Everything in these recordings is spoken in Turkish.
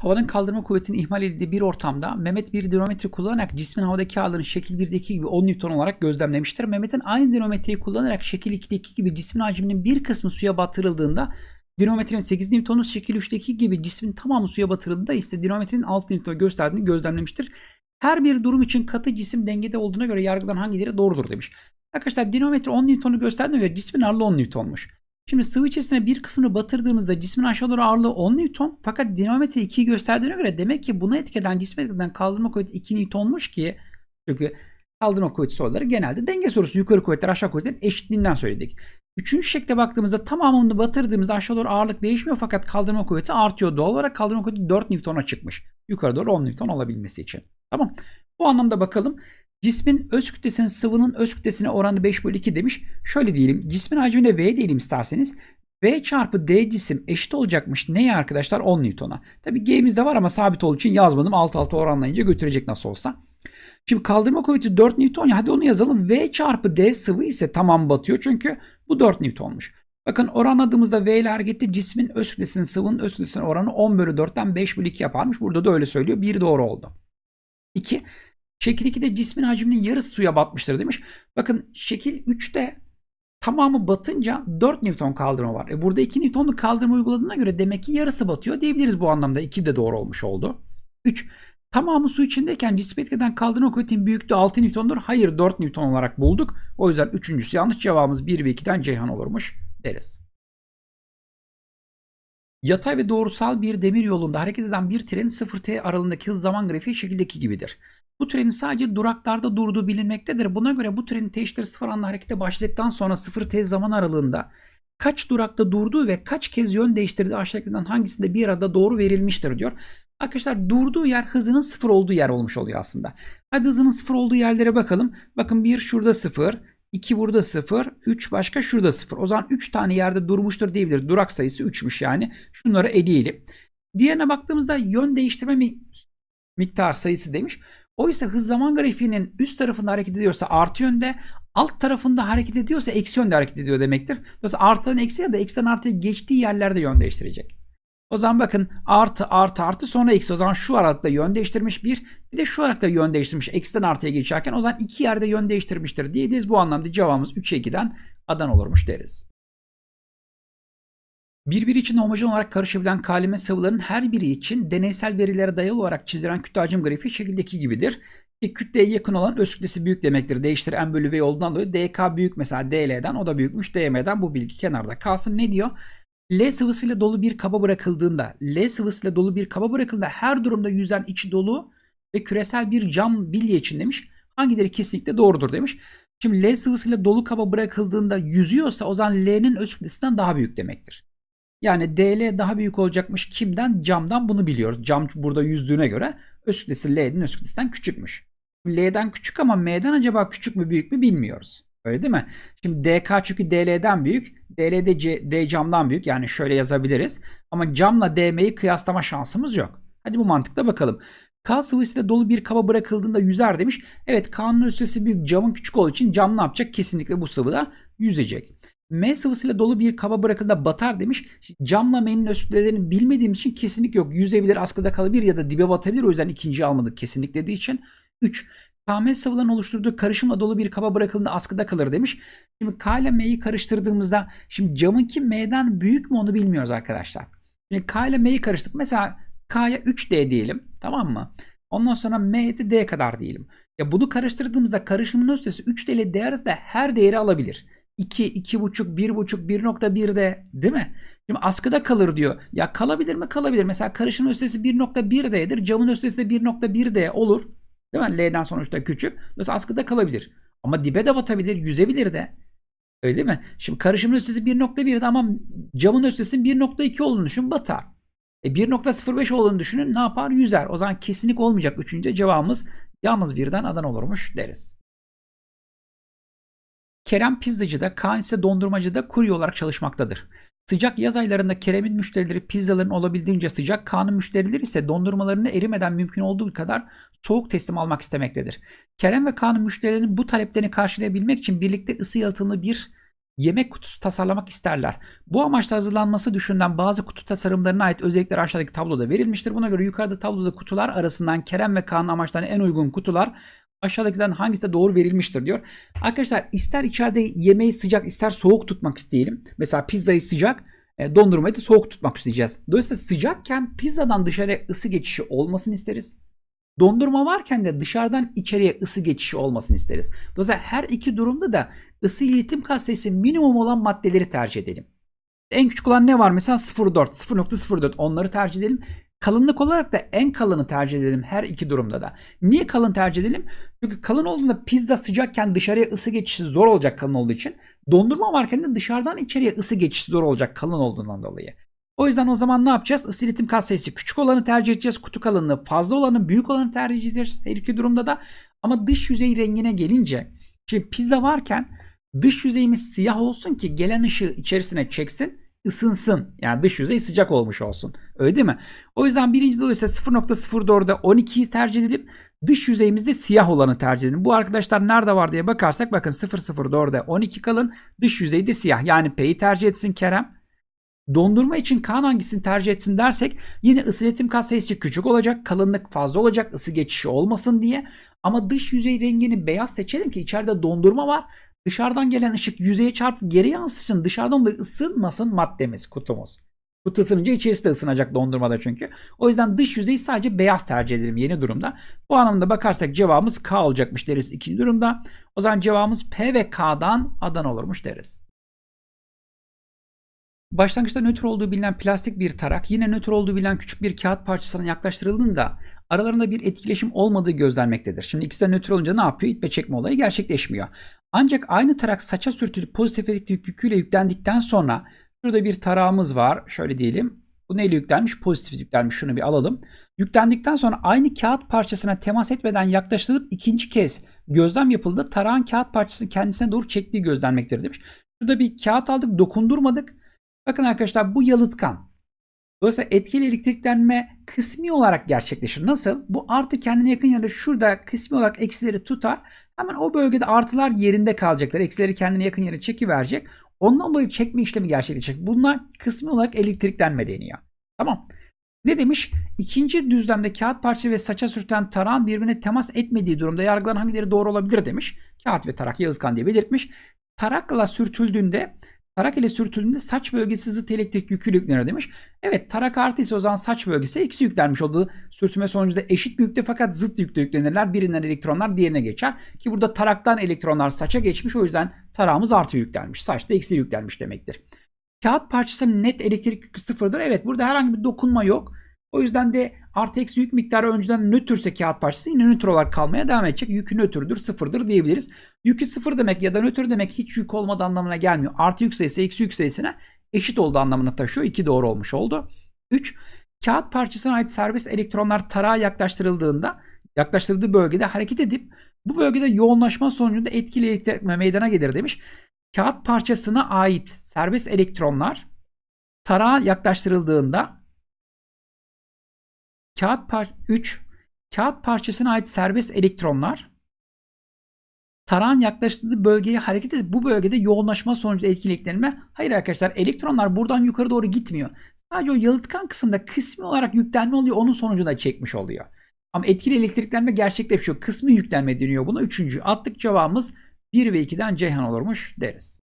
Havanın kaldırma kuvvetinin ihmal edildiği bir ortamda Mehmet bir dinamometre kullanarak cismin havadaki ağırlığını şekil 1'deki gibi 10 Newton olarak gözlemlemiştir. Mehmet'in aynı dinamometreyi kullanarak şekil 2'deki gibi cismin hacminin bir kısmı suya batırıldığında dinamometrenin 8 Newton'u şekil 3'teki gibi cismin tamamı suya batırıldığında ise dinamometrenin 6 newtonu gösterdiğini gözlemlemiştir. Her bir durum için katı cisim dengede olduğuna göre yargıdan hangileri doğrudur demiş. Arkadaşlar dinamometre 10 Newton'u gösterdiğine göre cismin ağırlığı 10 Newton'muş. Şimdi sıvı içerisine bir kısmını batırdığımızda cismin aşağı doğru ağırlığı 10 Newton. Fakat dinamometre 2'yi gösterdiğine göre demek ki buna etkeden cisme etkeden kaldırma kuvveti 2 Newton'muş ki çünkü kaldırma kuvveti soruları genelde denge sorusu yukarı kuvvetler aşağı kuvvetlerin eşitliğinden söyledik. Üçüncü şekle baktığımızda tamamını batırdığımızda aşağı doğru ağırlık değişmiyor fakat kaldırma kuvveti artıyor. Doğal olarak kaldırma kuvveti 4 Newton'a çıkmış. Yukarı doğru 10 Newton olabilmesi için. Tamam. Bu anlamda bakalım. Cismin öz kütlesinin sıvının öz kütlesine oranı 5 bölü 2 demiş. Şöyle diyelim. Cismin hacmine V diyelim isterseniz. V çarpı D cisim eşit olacakmış neye arkadaşlar? 10 Newton'a. Tabi de var ama sabit olduğu için yazmadım. Alt alta oranlayınca götürecek nasıl olsa. Şimdi kaldırma kuvveti 4 Newton ya hadi onu yazalım. V çarpı D sıvı ise tamam batıyor çünkü bu 4 Newton'muş. Bakın oranladığımızda V ile hareketli cismin öz kütlesinin sıvının öz kütlesinin oranı 10 bölü 4'ten 5 bölü 2 yaparmış. Burada da öyle söylüyor. 1 doğru oldu. 2. Şekil 2'de cismin hacminin yarısı suya batmıştır demiş. Bakın şekil 3'te tamamı batınca 4 Newton kaldırma var. E burada 2 Newton'luk kaldırma uyguladığına göre demek ki yarısı batıyor diyebiliriz bu anlamda. 2 de doğru olmuş oldu. 3. Tamamı su içindeyken cisim etkiden kaldırma kuvvetinin büyüklüğü 6 Newton'dur. Hayır 4 Newton olarak bulduk. O yüzden üçüncüsü yanlış cevabımız 1 ve 2'den Ceyhan olurmuş deriz. Yatay ve doğrusal bir demir yolunda hareket eden bir trenin 0T aralığındaki hız zaman grafiği şekildeki gibidir. Bu trenin sadece duraklarda durduğu bilinmektedir. Buna göre bu trenin T eşittir 0 anla harekete başladıktan sonra 0T zaman aralığında kaç durakta durduğu ve kaç kez yön değiştirdiği aşağıdakilerden hangisinde bir arada doğru verilmiştir diyor. Arkadaşlar durduğu yer hızının sıfır olduğu yer olmuş oluyor aslında. Hadi hızının sıfır olduğu yerlere bakalım. Bakın bir şurada sıfır. 2 burada 0, 3 başka şurada 0. O zaman 3 tane yerde durmuştur diyebiliriz. Durak sayısı 3'müş yani. Şunları eleyelim. Diğerine baktığımızda yön değiştirme miktar sayısı demiş. Oysa hız zaman grafiğinin üst tarafında hareket ediyorsa artı yönde, alt tarafında hareket ediyorsa eksi yönde hareket ediyor demektir. Dolayısıyla artıdan eksi ya da eksiden artıya geçtiği yerlerde yön değiştirecek. O zaman bakın artı artı artı sonra eksi. O zaman şu aralıkta yön değiştirmiş bir. Bir de şu aralıkta yön değiştirmiş. Eksiden artıya geçerken o zaman iki yerde yön değiştirmiştir diyebiliriz. Bu anlamda cevabımız 3'e 2'den adan olurmuş deriz. Birbiri için homojen olarak karışabilen kaleme sıvıların her biri için deneysel verilere dayalı olarak çizilen kütle hacim grafiği şekildeki gibidir. E, kütleye yakın olan öz kütlesi büyük demektir. Değiştir en bölü V olduğundan dolayı DK büyük mesela DL'den o da büyükmüş DM'den bu bilgi kenarda kalsın. Ne diyor? L sıvısıyla dolu bir kaba bırakıldığında, L sıvısıyla dolu bir kaba bırakıldığında her durumda yüzen içi dolu ve küresel bir cam bilye için demiş. Hangileri kesinlikle doğrudur demiş. Şimdi L sıvısıyla dolu kaba bırakıldığında yüzüyorsa o zaman L'nin öz daha büyük demektir. Yani DL daha büyük olacakmış kimden? Camdan bunu biliyoruz. Cam burada yüzdüğüne göre öz L'nin öz kütlesinden küçükmüş. L'den küçük ama M'den acaba küçük mü büyük mü bilmiyoruz. Öyle değil mi? Şimdi DK çünkü DL'den büyük. DL'de de C, D camdan büyük. Yani şöyle yazabiliriz. Ama camla DM'yi kıyaslama şansımız yok. Hadi bu mantıkla bakalım. K sıvısıyla dolu bir kaba bırakıldığında yüzer demiş. Evet K'nın üstesi büyük camın küçük olduğu için cam ne yapacak? Kesinlikle bu sıvıda yüzecek. M sıvısıyla dolu bir kaba bırakıldığında batar demiş. camla M'nin üstlerini bilmediğimiz için kesinlik yok. Yüzebilir, askıda kalabilir ya da dibe batabilir. O yüzden ikinciyi almadık kesinlik dediği için. 3. Kahmet sıvıların oluşturduğu karışımla dolu bir kaba bırakıldığında askıda kalır demiş. Şimdi K ile M'yi karıştırdığımızda şimdi camınki M'den büyük mü onu bilmiyoruz arkadaşlar. Şimdi K ile M'yi karıştık. Mesela K'ya 3D diyelim. Tamam mı? Ondan sonra M'de D kadar diyelim. Ya bunu karıştırdığımızda karışımın ötesi 3D ile D arasında her değeri alabilir. 2, 2.5, 1.5, 1.1'de değil mi? Şimdi askıda kalır diyor. Ya kalabilir mi? Kalabilir. Mesela karışımın ötesi 1.1D'dir. Camın ötesi de 1.1D olur. Değil mi? Hani L'den sonuçta küçük. Dolayısıyla askıda kalabilir. Ama dibe de batabilir, yüzebilir de. Öyle değil mi? Şimdi karışımın üstesi 1.1'di ama camın ötesi 1.2 olduğunu düşün batar. E 1.05 olduğunu düşünün ne yapar? Yüzer. O zaman kesinlik olmayacak. Üçüncü cevabımız yalnız birden adan olurmuş deriz. Kerem pizzacıda, Kaan ise dondurmacıda kurye olarak çalışmaktadır. Sıcak yaz aylarında Kerem'in müşterileri pizzaların olabildiğince sıcak, Kaan'ın müşterileri ise dondurmalarını erimeden mümkün olduğu kadar soğuk teslim almak istemektedir. Kerem ve Kaan'ın müşterilerinin bu taleplerini karşılayabilmek için birlikte ısı yalıtımlı bir yemek kutusu tasarlamak isterler. Bu amaçla hazırlanması düşünülen bazı kutu tasarımlarına ait özellikler aşağıdaki tabloda verilmiştir. Buna göre yukarıda tabloda kutular arasından Kerem ve Kaan'ın amaçlarına en uygun kutular aşağıdakilerden hangisi de doğru verilmiştir diyor. Arkadaşlar ister içeride yemeği sıcak ister soğuk tutmak isteyelim. Mesela pizzayı sıcak e, dondurmayı da soğuk tutmak isteyeceğiz. Dolayısıyla sıcakken pizzadan dışarıya ısı geçişi olmasını isteriz. Dondurma varken de dışarıdan içeriye ısı geçişi olmasını isteriz. Dolayısıyla her iki durumda da ısı iletim katsayısı minimum olan maddeleri tercih edelim. En küçük olan ne var? Mesela 0.4, 0.04 onları tercih edelim. Kalınlık olarak da en kalını tercih edelim her iki durumda da. Niye kalın tercih edelim? Çünkü kalın olduğunda pizza sıcakken dışarıya ısı geçişi zor olacak kalın olduğu için. Dondurma varken de dışarıdan içeriye ısı geçişi zor olacak kalın olduğundan dolayı. O yüzden o zaman ne yapacağız? Isı iletim kas sayısı küçük olanı tercih edeceğiz. Kutu kalınlığı fazla olanı büyük olanı tercih ederiz her iki durumda da. Ama dış yüzey rengine gelince şimdi pizza varken dış yüzeyimiz siyah olsun ki gelen ışığı içerisine çeksin ısınsın. Yani dış yüzey sıcak olmuş olsun. Öyle değil mi? O yüzden birinci dolayı 0.04'de 12'yi tercih edelim. Dış yüzeyimizde siyah olanı tercih edelim. Bu arkadaşlar nerede var diye bakarsak bakın 0.04'de 12 kalın. Dış yüzeyde siyah. Yani P'yi tercih etsin Kerem. Dondurma için kan hangisini tercih etsin dersek yine ısı iletim katsayısı küçük olacak, kalınlık fazla olacak, ısı geçişi olmasın diye. Ama dış yüzey rengini beyaz seçelim ki içeride dondurma var Dışarıdan gelen ışık yüzeye çarpıp geri yansısın. Dışarıdan da ısınmasın maddemiz, kutumuz. Kutu ısınınca içerisi de ısınacak dondurmada çünkü. O yüzden dış yüzeyi sadece beyaz tercih edelim yeni durumda. Bu anlamda bakarsak cevabımız K olacakmış deriz ikinci durumda. O zaman cevabımız P ve K'dan adan olurmuş deriz. Başlangıçta nötr olduğu bilinen plastik bir tarak yine nötr olduğu bilinen küçük bir kağıt parçasına yaklaştırıldığında aralarında bir etkileşim olmadığı gözlenmektedir. Şimdi ikisi de nötr olunca ne yapıyor? İtme çekme olayı gerçekleşmiyor. Ancak aynı tarak saça sürtülüp pozitif elektrik yüküyle yüklendikten sonra şurada bir tarağımız var. Şöyle diyelim. Bu neyle yüklenmiş? Pozitif yüklenmiş. Şunu bir alalım. Yüklendikten sonra aynı kağıt parçasına temas etmeden yaklaştırılıp ikinci kez gözlem yapıldı. Tarağın kağıt parçasını kendisine doğru çektiği gözlenmektedir demiş. Şurada bir kağıt aldık, dokundurmadık. Bakın arkadaşlar bu yalıtkan. Dolayısıyla etkili elektriklenme kısmi olarak gerçekleşir. Nasıl? Bu artı kendine yakın yanında şurada kısmi olarak eksileri tutar Hemen o bölgede artılar yerinde kalacaklar. Eksileri kendine yakın yere çekiverecek. Ondan dolayı çekme işlemi gerçekleşecek. Bunlar kısmi olarak elektriklenme deniyor. Tamam. Ne demiş? İkinci düzlemde kağıt parça ve saça sürten tarağın birbirine temas etmediği durumda yargılan hangileri doğru olabilir demiş. Kağıt ve tarak yalıtkan diye belirtmiş. Tarakla sürtüldüğünde Tarak ile sürtüldüğünde saç bölgesi zıt elektrik yükü yüklenir demiş. Evet tarak artı ise o zaman saç bölgesi eksi yüklenmiş olduğu sürtünme sonucunda eşit büyükte fakat zıt yükte yüklenirler. Birinden elektronlar diğerine geçer. Ki burada taraktan elektronlar saça geçmiş o yüzden tarağımız artı yüklenmiş. Saç da eksi yüklenmiş demektir. Kağıt parçası net elektrik yükü sıfırdır. Evet burada herhangi bir dokunma yok. O yüzden de artı eksi yük miktarı önceden nötrse kağıt parçası yine nötr olarak kalmaya devam edecek. Yükü nötrdür, sıfırdır diyebiliriz. Yükü sıfır demek ya da nötr demek hiç yük olmadığı anlamına gelmiyor. Artı yük sayısı eksi yük sayısına eşit olduğu anlamına taşıyor. İki doğru olmuş oldu. 3. Kağıt parçasına ait serbest elektronlar tarağa yaklaştırıldığında yaklaştırıldığı bölgede hareket edip bu bölgede yoğunlaşma sonucunda etkili elektrikme meydana gelir demiş. Kağıt parçasına ait serbest elektronlar tarağa yaklaştırıldığında kağıt par 3 kağıt parçasına ait serbest elektronlar tarağın yaklaştığı bölgeye hareket edip bu bölgede yoğunlaşma sonucu etkileştirme. Hayır arkadaşlar elektronlar buradan yukarı doğru gitmiyor. Sadece o yalıtkan kısımda kısmi olarak yüklenme oluyor onun sonucunda çekmiş oluyor. Ama etkili elektriklenme gerçekleşiyor. Kısmi yüklenme deniyor buna. Üçüncü attık cevabımız 1 ve 2'den Ceyhan olurmuş deriz.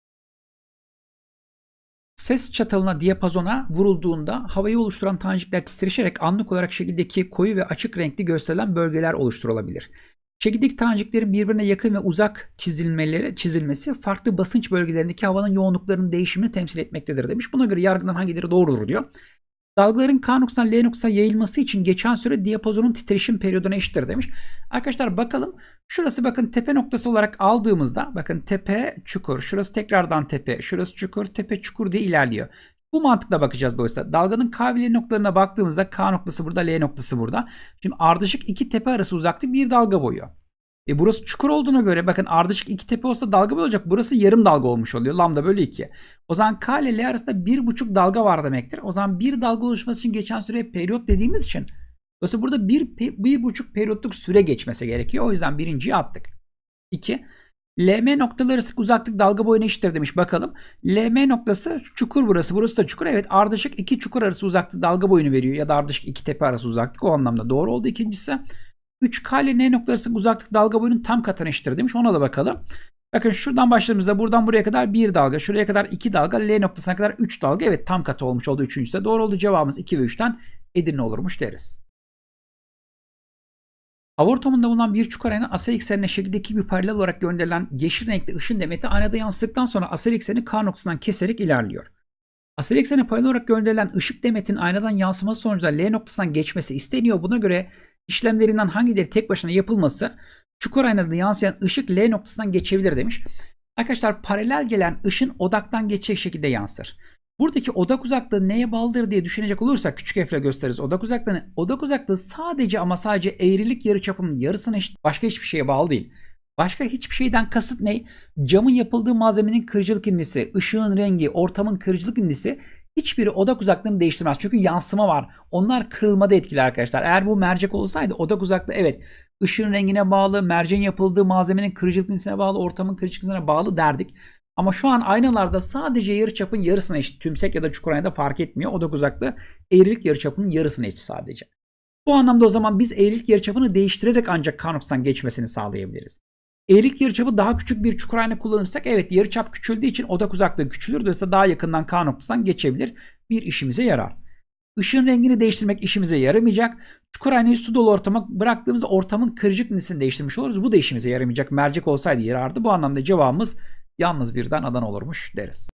Ses çatalına diyapazona vurulduğunda havayı oluşturan tanecikler titreşerek anlık olarak şekildeki koyu ve açık renkli gösterilen bölgeler oluşturulabilir. Şekildeki taneciklerin birbirine yakın ve uzak çizilmeleri, çizilmesi farklı basınç bölgelerindeki havanın yoğunluklarının değişimini temsil etmektedir demiş. Buna göre yargıdan hangileri doğrudur diyor. Dalgaların K noktasından L noktasına yayılması için geçen süre diyapazonun titreşim periyoduna eşittir demiş. Arkadaşlar bakalım. Şurası bakın tepe noktası olarak aldığımızda bakın tepe çukur. Şurası tekrardan tepe. Şurası çukur tepe çukur diye ilerliyor. Bu mantıkla bakacağız dolayısıyla. Dalganın K ve L noktalarına baktığımızda K noktası burada L noktası burada. Şimdi ardışık iki tepe arası uzaklık bir dalga boyu. E burası çukur olduğuna göre bakın ardışık iki tepe olsa dalga böyle olacak. Burası yarım dalga olmuş oluyor. Lambda bölü 2. O zaman K ile L arasında bir buçuk dalga var demektir. O zaman bir dalga oluşması için geçen süreye periyot dediğimiz için Dolayısıyla burada bir, bir buçuk periyotluk süre geçmesi gerekiyor. O yüzden birinciyi attık. 2. LM noktaları sık uzaklık dalga boyuna eşittir demiş. Bakalım. LM noktası çukur burası. Burası da çukur. Evet ardışık iki çukur arası uzaklık dalga boyunu veriyor. Ya da ardışık iki tepe arası uzaklık. O anlamda doğru oldu ikincisi. 3K ile N noktaları arasındaki uzaklık dalga boyunun tam katına eşittir demiş. Ona da bakalım. Bakın şuradan başladığımızda buradan buraya kadar bir dalga, şuraya kadar iki dalga, L noktasına kadar 3 dalga. Evet tam katı olmuş oldu üçüncüsü de. Doğru oldu cevabımız 2 ve 3'ten Edirne olurmuş deriz. Hava bulunan bir çukur ayna asel eksenine şekildeki bir paralel olarak gönderilen yeşil renkli ışın demeti aynada yansıdıktan sonra asel ekseni K noktasından keserek ilerliyor. Asel eksene paralel olarak gönderilen ışık demetin aynadan yansıması sonucunda L noktasından geçmesi isteniyor. Buna göre işlemlerinden hangileri tek başına yapılması çukur aynada yansıyan ışık L noktasından geçebilir demiş. Arkadaşlar paralel gelen ışın odaktan geçecek şekilde yansır. Buradaki odak uzaklığı neye bağlıdır diye düşünecek olursak küçük f gösteririz odak uzaklığını. Odak uzaklığı sadece ama sadece eğrilik yarıçapının yarısına eşit başka hiçbir şeye bağlı değil. Başka hiçbir şeyden kasıt ne? Camın yapıldığı malzemenin kırıcılık indisi, ışığın rengi, ortamın kırıcılık indisi Hiçbiri odak uzaklığını değiştirmez. Çünkü yansıma var. Onlar kırılmada etkili arkadaşlar. Eğer bu mercek olsaydı odak uzaklığı evet ışığın rengine bağlı, merceğin yapıldığı malzemenin kırıcılık cinsine bağlı, ortamın kırıcılık cinsine bağlı derdik. Ama şu an aynalarda sadece yarı çapın yarısına eşit. Tümsek ya da çukur aynada fark etmiyor. Odak uzaklığı eğrilik yarı çapının yarısına eşit sadece. Bu anlamda o zaman biz eğrilik yarı çapını değiştirerek ancak Carnot'tan geçmesini sağlayabiliriz. Eğrik yarıçapı daha küçük bir çukur ayna kullanırsak evet yarıçap küçüldüğü için odak uzaklığı küçülür. Dolayısıyla daha yakından K noktasından geçebilir. Bir işimize yarar. Işığın rengini değiştirmek işimize yaramayacak. Çukur aynayı su dolu ortama bıraktığımızda ortamın kırıcık nesini değiştirmiş oluruz. Bu da işimize yaramayacak. Mercek olsaydı yarardı. Bu anlamda cevabımız yalnız birden adan olurmuş deriz.